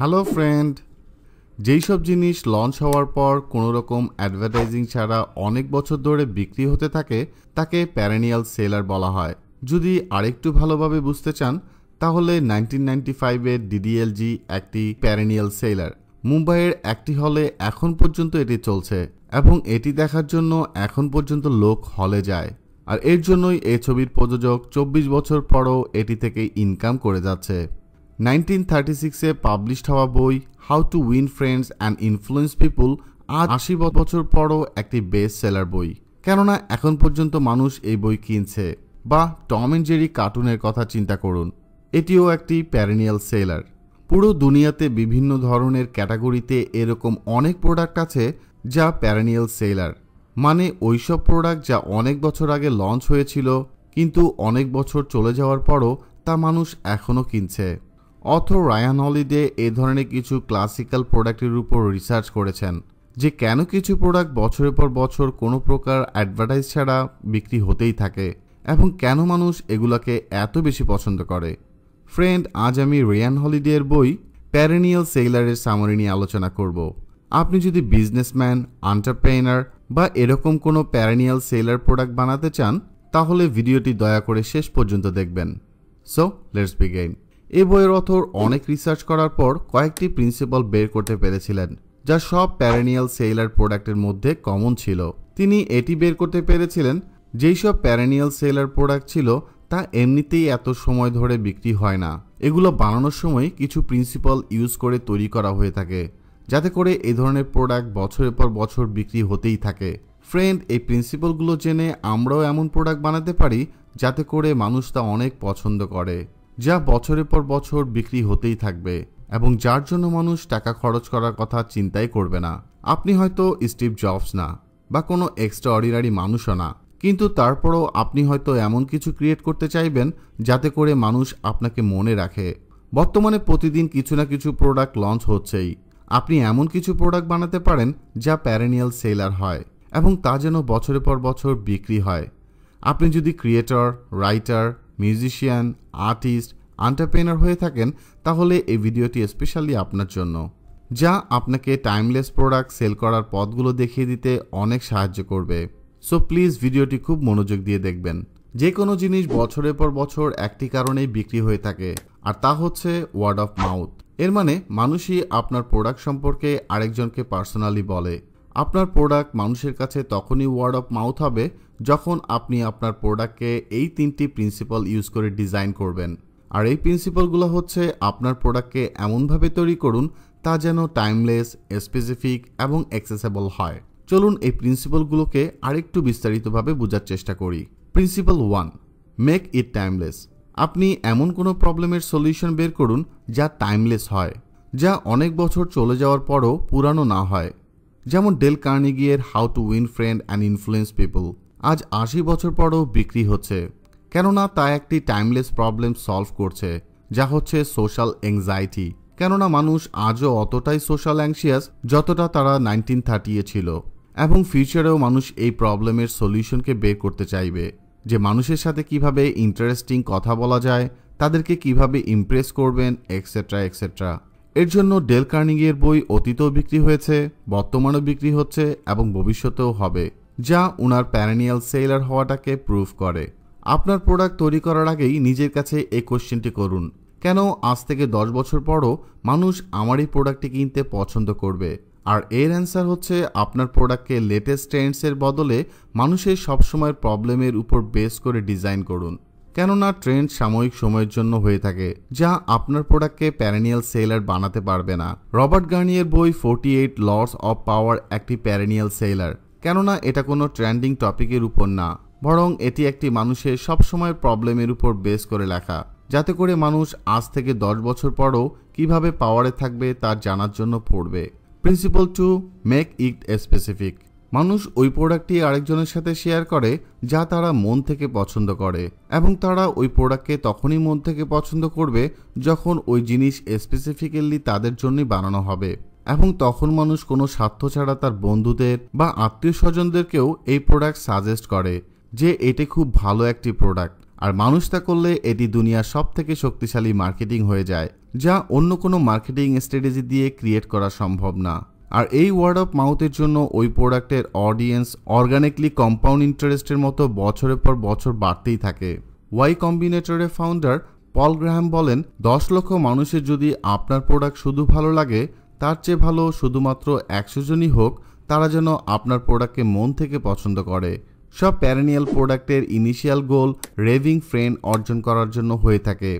hello friend যেই সব জিনিস লঞ্চ হওয়ার পর কোনো রকম অ্যাডভার্টাইজিং ছাড়া অনেক বছর ধরে বিক্রি হতে থাকে তাকে প্যারেনিয়াল সেলার বলা হয় যদি আরেকটু ভালোভাবে বুঝতে চান তাহলে নাইনটিন নাইনটি ফাইভের ডিডিএলজি একটি প্যারেনিয়াল সেলার মুম্বাইয়ের একটি হলে এখন পর্যন্ত এটি চলছে এবং এটি দেখার জন্য এখন পর্যন্ত লোক হলে যায় আর এর জন্যই এ ছবির প্রযোজক চব্বিশ বছর পরও এটি থেকে ইনকাম করে যাচ্ছে নাইনটিন থার্টি সিক্সে পাবলিশড হওয়া বই how to win friends and influence people আজ আশি বছর পরও একটি বেস্ট সেলার বই কেননা এখন পর্যন্ত মানুষ এই বই কিনছে বা টম অ্যান্ড জেরি কার্টুনের কথা চিন্তা করুন এটিও একটি প্যারেনিয়াল সেলার পুরো দুনিয়াতে বিভিন্ন ধরনের ক্যাটাগরিতে এরকম অনেক প্রোডাক্ট আছে যা প্যারেনিয়াল সেলার মানে ওইসব প্রোডাক্ট যা অনেক বছর আগে লঞ্চ হয়েছিল কিন্তু অনেক বছর চলে যাওয়ার পরও তা মানুষ এখনও কিনছে অথর রায়ান হলিডে এ ধরনের কিছু ক্লাসিক্যাল প্রোডাক্টের উপর রিসার্চ করেছেন যে কেন কিছু প্রোডাক্ট বছরের পর বছর কোনো প্রকার অ্যাডভার্টাইজ ছাড়া বিক্রি হতেই থাকে এবং কেন মানুষ এগুলাকে এত বেশি পছন্দ করে ফ্রেন্ড আজ আমি রেয়ান হলিডের বই প্যারেনিয়াল সেইলারের সামরি নিয়ে আলোচনা করব আপনি যদি বিজনেসম্যান আন্টারপ্রেনার বা এরকম কোনো প্যারেনিয়াল সেইলার প্রোডাক্ট বানাতে চান তাহলে ভিডিওটি দয়া করে শেষ পর্যন্ত দেখবেন সো লেটস বিগেইন এ বইয়ের অথর অনেক রিসার্চ করার পর কয়েকটি প্রিন্সিপাল বের করতে পেরেছিলেন যা সব প্যারেনিয়াল সেলার প্রোডাক্টের মধ্যে কমন ছিল তিনি এটি বের করতে পেরেছিলেন যেই সব প্যারেনিয়াল সেলার প্রোডাক্ট ছিল তা এমনিতেই এত সময় ধরে বিক্রি হয় না এগুলো বানানোর সময় কিছু প্রিন্সিপাল ইউজ করে তৈরি করা হয়ে থাকে যাতে করে এ ধরনের প্রোডাক্ট বছরের পর বছর বিক্রি হতেই থাকে ফ্রেন্ড এই প্রিন্সিপালগুলো জেনে আমরাও এমন প্রোডাক্ট বানাতে পারি যাতে করে মানুষ তা অনেক পছন্দ করে যা বছরের পর বছর বিক্রি হতেই থাকবে এবং যার জন্য মানুষ টাকা খরচ করার কথা চিন্তাই করবে না আপনি হয়তো স্টিভ জবস না বা কোনো এক্সট্রা অর্ডিনারি মানুষও না কিন্তু তারপরও আপনি হয়তো এমন কিছু ক্রিয়েট করতে চাইবেন যাতে করে মানুষ আপনাকে মনে রাখে বর্তমানে প্রতিদিন কিছু না কিছু প্রোডাক্ট লঞ্চ হচ্ছেই আপনি এমন কিছু প্রোডাক্ট বানাতে পারেন যা প্যারেনিয়াল সেলার হয় এবং তা যেন বছরের পর বছর বিক্রি হয় আপনি যদি creator writer musician artist entrepreneur হয়ে থাকেন তাহলে এই ভিডিওটি স্পেশালি আপনার জন্য যা আপনাকে টাইমলেস প্রোডাক্ট সেল করার পথগুলো দেখিয়ে দিতে অনেক সাহায্য করবে সো প্লিজ ভিডিওটি খুব মনোযোগ দিয়ে দেখবেন যে কোনো জিনিস বছরের পর বছর একটি কারণেই বিক্রি হয়ে থাকে আর তা হচ্ছে ওয়ার্ড অফ মাউথ এর মানে মানুষই আপনার প্রোডাক্ট সম্পর্কে আরেকজনকে পার্সোনালি বলে আপনার প্রোডাক্ট মানুষের কাছে তখনই ওয়ার্ড অফ মাউথ হবে যখন আপনি আপনার প্রোডাক্টকে এই তিনটি প্রিন্সিপাল ইউজ করে ডিজাইন করবেন আর এই প্রিন্সিপালগুলো হচ্ছে আপনার প্রোডাক্টকে এমনভাবে তৈরি করুন তা যেন টাইমলেস স্পেসিফিক এবং অ্যাক্সেসেবল হয় চলুন এই প্রিন্সিপালগুলোকে আরেকটু বিস্তারিতভাবে বোঝার চেষ্টা করি principle one make it timeless আপনি এমন কোনো প্রবলেমের সলিউশন বের করুন যা টাইমলেস হয় যা অনেক বছর চলে যাওয়ার পরও পুরানো না হয় যেমন ডেল কার্নিগিয়ের how to win friend and influence people আজ আশি বছর পরও বিক্রি হচ্ছে কেননা তা একটি টাইমলেস প্রবলেম সলভ করছে যা হচ্ছে সোশ্যাল এংজাইটি কেননা মানুষ আজও অতটাই সোশ্যাল অ্যাংশিয়াস যতটা তারা নাইনটিন থার্টিয়ে ছিল এবং ফিউচারেও মানুষ এই প্রবলেমের সলিউশনকে বের করতে চাইবে যে মানুষের সাথে কিভাবে ইন্টারেস্টিং কথা বলা যায় তাদেরকে কিভাবে ইমপ্রেস করবেন এক্সেট্রা এক্সেট্রা এর জন্য ডেল কার্নিংয়ের বই অতীতেও বিক্রি হয়েছে বর্তমানেও বিক্রি হচ্ছে এবং ভবিষ্যতেও হবে যা উনার প্যারেনিয়াল সেলার হওয়াটাকে প্রুফ করে আপনার প্রোডাক্ট তৈরি করার আগেই নিজের কাছে এই কোশ্চেনটি করুন কেন আজ থেকে দশ বছর পরও মানুষ আমার এই প্রোডাক্টটি কিনতে পছন্দ করবে আর এর অ্যান্সার হচ্ছে আপনার প্রোডাক্টকে লেটেস্ট ট্রেন্ডসের বদলে মানুষের সবসময়ের প্রবলেমের উপর বেস করে ডিজাইন করুন কেননা ট্রেন্ড সাময়িক সময়ের জন্য হয়ে থাকে যা আপনার প্রোডাক্টকে প্যারেনিয়াল সেলার বানাতে পারবে না রবার্ট গার্নিয়ের বই forty eight laws of power একটি প্যারেনিয়াল সেলার কেননা এটা কোনো ট্রেন্ডিং টপিকের উপর না বরং এটি একটি মানুষের সবসময়ের প্রবলেমের উপর বেস করে লেখা যাতে করে মানুষ আজ থেকে দশ বছর পরও কিভাবে পাওয়ারে থাকবে তা জানার জন্য পড়বে principle two make it specific মানুষ ওই প্রোডাক্টটি আরেকজনের সাথে শেয়ার করে যা তারা মন থেকে পছন্দ করে এবং তারা ওই প্রোডাক্টকে তখনই মন থেকে পছন্দ করবে যখন ওই জিনিস স্পেসিফিক্যালি তাদের জন্যই বানানো হবে এবং তখন মানুষ কোনো স্বার্থ ছাড়া তার বন্ধুদের বা আত্মীয় স্বজনদেরকেও এই প্রোডাক্ট সাজেস্ট করে যে এটি খুব ভালো একটি প্রোডাক্ট আর মানুষ তা করলে এটি দুনিয়ার সব থেকে শক্তিশালী মার্কেটিং হয়ে যায় যা অন্য কোনো মার্কেটিং স্ট্র্যাটেজি দিয়ে ক্রিয়েট করা সম্ভব না আর এই ওয়ার্ড অফ মাউথের জন্য ওই প্রোডাক্টের অডিয়েন্স অর্গানিকলি কম্পাউন্ড ইন্টারেস্টের মতো বছরের পর বছর বাড়তেই থাকে ওয়াই কম্বিনেটরের ফাউন্ডার পল গ্রাহাম বলেন দশ লক্ষ মানুষের যদি আপনার প্রোডাক্ট শুধু ভালো লাগে তার চেয়ে ভালো শুধুমাত্র একশো জনই হোক তারা যেন আপনার প্রোডাক্টকে মন থেকে পছন্দ করে সব প্যারেনিয়াল প্রোডাক্টের ইনিশিয়াল গোল রেভিং ফ্রেন্ড অর্জন করার জন্য হয়ে থাকে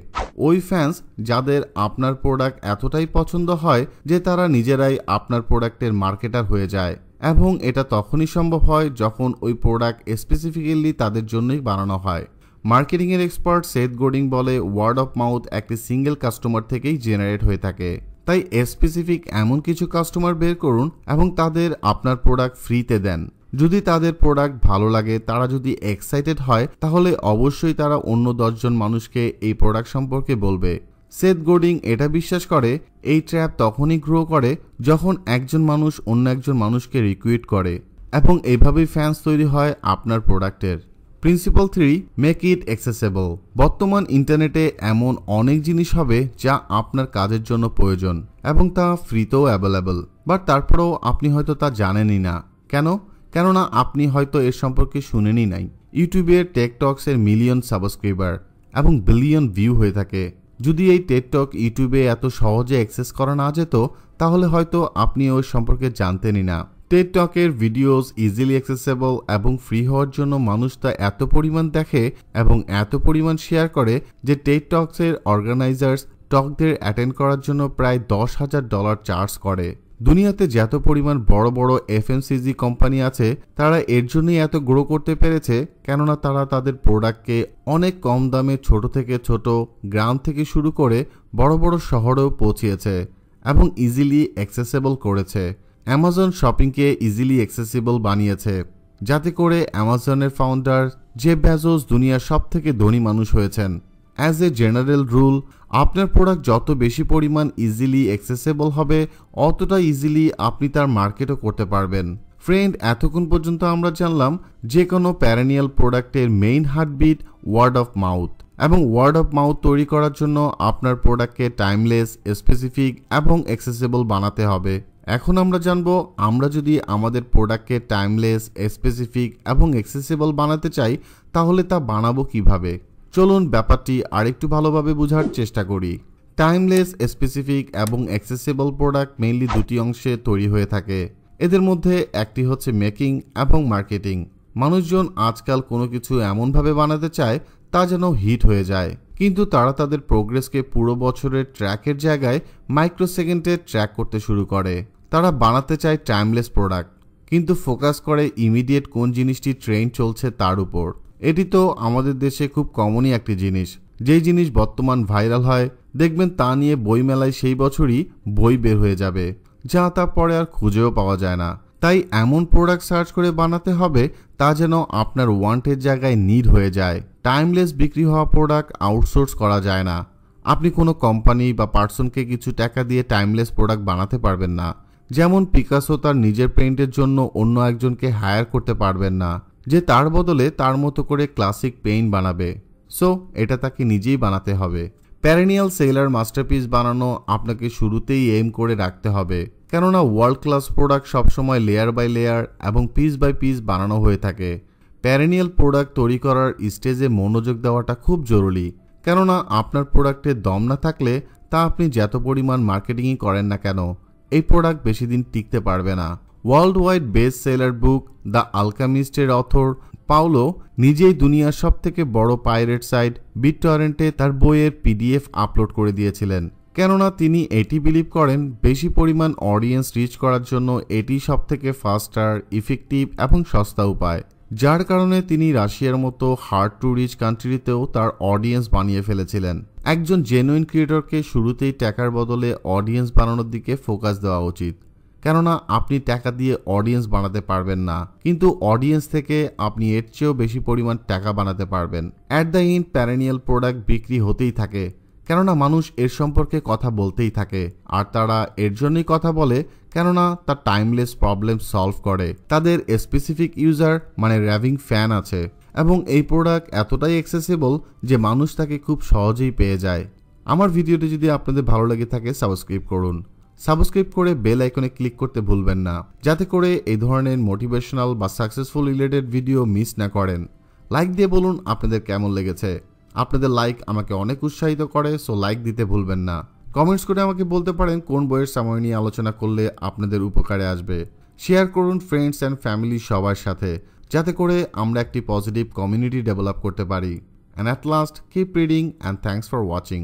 ওই ফ্যান্স যাদের আপনার প্রোডাক্ট এতটাই পছন্দ হয় যে তারা নিজেরাই আপনার প্রোডাক্টের মার্কেটার হয়ে যায় এবং এটা তখনই সম্ভব হয় যখন ওই প্রোডাক্ট স্পেসিফিক্যালি তাদের জন্যই বানানো হয় মার্কেটিংয়ের এক্সপার্ট সেথ গোডিং বলে ওয়ার্ড অফ মাউথ একটি সিঙ্গেল কাস্টমার থেকেই জেনারেট হয়ে থাকে তাই স্পেসিফিক এমন কিছু কাস্টমার বের করুন এবং তাদের আপনার প্রোডাক্ট ফ্রিতে দেন যদি তাদের প্রোডাক্ট ভালো লাগে তারা যদি এক্সাইটেড হয় তাহলে অবশ্যই তারা অন্য দশজন মানুষকে এই প্রোডাক্ট সম্পর্কে বলবে সেথ গোডিং এটা বিশ্বাস করে এই ট্র্যাপ তখনই গ্রো করে যখন একজন মানুষ অন্য একজন মানুষকে রিকুইট করে এবং এভাবেই ফ্যান্স তৈরি হয় আপনার প্রোডাক্টের principle three make it accessible বর্তমান ইন্টারনেটে এমন অনেক জিনিস হবে যা আপনার কাজের জন্য প্রয়োজন এবং তা ফ্রিতেও অ্যাভেলেবল বাট তারপরেও আপনি হয়তো তা জানেনই না কেন কেননা আপনি হয়তো এর সম্পর্কে শুনেনি নাই ইউটিউবের টেকটক্সের মিলিয়ন সাবস্ক্রাইবার এবং বিলিয়ন ভিউ হয়ে থাকে যদি এই টেকটক ইউটিউবে এত সহজে অ্যাক্সেস করা না যেত তাহলে হয়তো আপনি ওই সম্পর্কে জানতেনই না টেকটকের ভিডিওস ইজিলি অ্যাক্সেসেবল এবং ফ্রি হওয়ার জন্য মানুষ তা এত পরিমাণ দেখে এবং এত পরিমাণ শেয়ার করে যে টেকটক্সের অর্গানাইজার্স টকদের অ্যাটেন্ড করার জন্য প্রায় দশ হাজার ডলার চার্জ করে দুনিয়াতে যত পরিমাণ বড় বড় এফএমসিজি কোম্পানি আছে তারা এর জন্যই এত গ্রো করতে পেরেছে কেননা তারা তাদের প্রোডাক্টকে অনেক কম দামে ছোট থেকে ছোট গ্রাম থেকে শুরু করে বড় বড় শহরেও পৌঁছিয়েছে এবং ইজিলি অ্যাক্সেসেবল করেছে অ্যামাজন শপিংকে ইজিলি অ্যাক্সেসিবল বানিয়েছে যাতে করে অ্যামাজনের ফাউন্ডার জেব ব্যাজোস দুনিয়ার সব থেকে ধনী মানুষ হয়েছেন অ্যাজ এ জেনারেল রুল আপনার প্রোডাক্ট যত বেশি পরিমাণ ইজিলি অ্যাক্সেসেবল হবে অতটা ইজিলি আপনি তার মার্কেটও করতে পারবেন ফ্রেন্ড এতক্ষণ পর্যন্ত আমরা জানলাম যে কোনো প্যারেনিয়াল প্রোডাক্টের main heartbeat word of mouth এবং ওয়ার্ড অফ মাউথ তৈরি করার জন্য আপনার প্রোডাক্টকে টাইমলেস স্পেসিফিক এবং অ্যাক্সেসেবল বানাতে হবে এখন আমরা জানব আমরা যদি আমাদের প্রোডাক্টকে টাইমলেস স্পেসিফিক এবং অ্যাক্সেসেবল বানাতে চাই তাহলে তা বানাবো কিভাবে চলুন ব্যাপারটি আরেকটু ভালোভাবে বোঝার চেষ্টা করি টাইমলেস স্পেসিফিক এবং অ্যাক্সেসেবল প্রোডাক্ট মেইনলি দুটি অংশে তৈরি হয়ে থাকে এদের মধ্যে একটি হচ্ছে মেকিং এবং মার্কেটিং মানুষজন আজকাল কোনো কিছু এমনভাবে বানাতে চায় তা যেন হিট হয়ে যায় কিন্তু তারা তাদের প্রোগ্রেসকে পুরো বছরের ট্র্যাকের জায়গায় মাইক্রোসেকেন্ডে ট্র্যাক করতে শুরু করে তারা বানাতে চায় টাইমলেস প্রোডাক্ট কিন্তু ফোকাস করে ইমিডিয়েট কোন জিনিসটি ট্রেন চলছে তার উপর এটি তো আমাদের দেশে খুব কমনই একটি জিনিস যেই জিনিস বর্তমান ভাইরাল হয় দেখবেন তা নিয়ে বইমেলায় সেই বছরই বই বের হয়ে যাবে যা তা পরে আর খুঁজেও পাওয়া যায় না তাই এমন প্রোডাক্ট সার্চ করে বানাতে হবে তা যেন আপনার ওয়ান্টের জায়গায় নিড হয়ে যায় টাইমলেস বিক্রি হওয়া প্রোডাক্ট আউটসোর্স করা যায় না আপনি কোনো কোম্পানি বা পার্সনকে কিছু টাকা দিয়ে টাইমলেস প্রোডাক্ট বানাতে পারবেন না যেমন পিকাসো তার নিজের পেইন্টের জন্য অন্য একজনকে হায়ার করতে পারবেন না যে তার বদলে তার মতো করে ক্লাসিক পেইন বানাবে সো এটা তাকে নিজেই বানাতে হবে প্যারেনিয়াল সেলার মাস্টারপিস বানানো আপনাকে শুরুতেই এম করে রাখতে হবে কেননা ওয়ার্ল্ড ক্লাস প্রোডাক্ট সবসময় লেয়ার বাই লেয়ার এবং পিস বাই পিস বানানো হয়ে থাকে প্যারেনিয়াল প্রোডাক্ট তৈরি করার স্টেজে মনোযোগ দেওয়াটা খুব জরুরি কেননা আপনার প্রোডাক্টে দম না থাকলে তা আপনি যত পরিমাণ মার্কেটিংই করেন না কেন এই প্রোডাক্ট বেশি দিন টিকতে পারবে না world wide best seller book the আলকামিস্টের অথর পাওলো নিজেই দুনিয়ার সব থেকে বড় পাইরেট সাইট বিটটরেন্টে তার বইয়ের পিডিএফ আপলোড করে দিয়েছিলেন কেননা তিনি এটি বিলিভ করেন বেশি পরিমাণ অডিয়েন্স রিচ করার জন্য এটি থেকে ফাস্টার ইফেক্টিভ এবং সস্তা উপায় যার কারণে তিনি রাশিয়ার মতো হার্ড টু রিচ কান্ট্রিতেও তার অডিয়েন্স বানিয়ে ফেলেছিলেন একজন জেনুইন ক্রিয়েটরকে শুরুতেই টাকার বদলে অডিয়েন্স বানানোর দিকে ফোকাস দেওয়া উচিত কেননা আপনি টাকা দিয়ে অডিয়েন্স বানাতে পারবেন না কিন্তু অডিয়েন্স থেকে আপনি এর চেয়েও বেশি পরিমাণ টাকা বানাতে পারবেন at the end perennial product বিক্রি হতেই থাকে কেননা মানুষ এর সম্পর্কে কথা বলতেই থাকে আর তারা এর জন্যই কথা বলে কেননা তা টাইমলেস প্রবলেম সলভ করে তাদের স্পেসিফিক ইউজার মানে র্যাভিং ফ্যান আছে এবং এই প্রোডাক্ট এতটাই অ্যাক্সেসিবল যে মানুষ তাকে খুব সহজেই পেয়ে যায় আমার ভিডিওটি যদি আপনাদের ভালো লেগে থাকে সাবস্ক্রাইব করুন সাবস্ক্রাইব করে বেল আইকনে ক্লিক করতে ভুলবেন না যাতে করে এই ধরনের মোটিভেশনাল বা সাকসেসফুল রিলেটেড ভিডিও মিস না করেন লাইক দিয়ে বলুন আপনাদের কেমন লেগেছে আপনাদের লাইক আমাকে অনেক উৎসাহিত করে সো লাইক দিতে ভুলবেন না কমেন্টস করে আমাকে বলতে পারেন কোন বইয়ের সময় নিয়ে আলোচনা করলে আপনাদের উপকারে আসবে শেয়ার করুন ফ্রেন্ডস অ্যান্ড ফ্যামিলি সবার সাথে যাতে করে আমরা একটি পজিটিভ কমিউনিটি ডেভেলপ করতে পারি and at last keep reading and thanks for watching